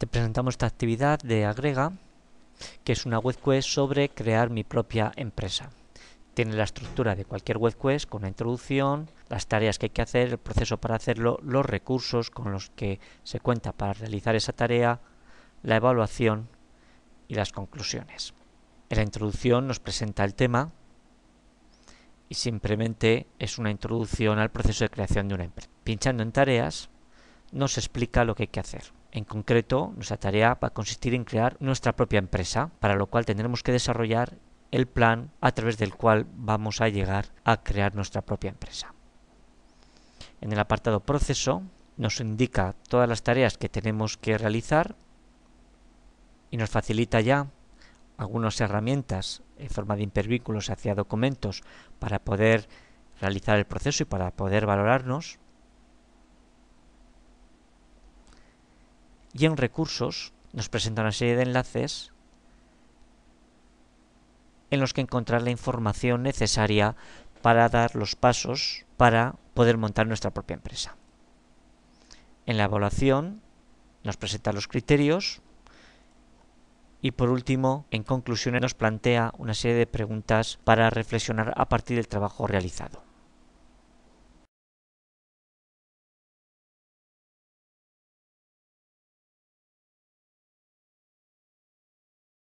te presentamos esta actividad de Agrega, que es una webquest sobre crear mi propia empresa. Tiene la estructura de cualquier webquest con la introducción, las tareas que hay que hacer, el proceso para hacerlo, los recursos con los que se cuenta para realizar esa tarea, la evaluación y las conclusiones. En la introducción nos presenta el tema y simplemente es una introducción al proceso de creación de una empresa. Pinchando en tareas nos explica lo que hay que hacer. En concreto, nuestra tarea va a consistir en crear nuestra propia empresa, para lo cual tendremos que desarrollar el plan a través del cual vamos a llegar a crear nuestra propia empresa. En el apartado proceso nos indica todas las tareas que tenemos que realizar y nos facilita ya algunas herramientas en forma de hipervínculos hacia documentos para poder realizar el proceso y para poder valorarnos Y en recursos nos presenta una serie de enlaces en los que encontrar la información necesaria para dar los pasos para poder montar nuestra propia empresa. En la evaluación nos presenta los criterios y por último, en conclusiones nos plantea una serie de preguntas para reflexionar a partir del trabajo realizado.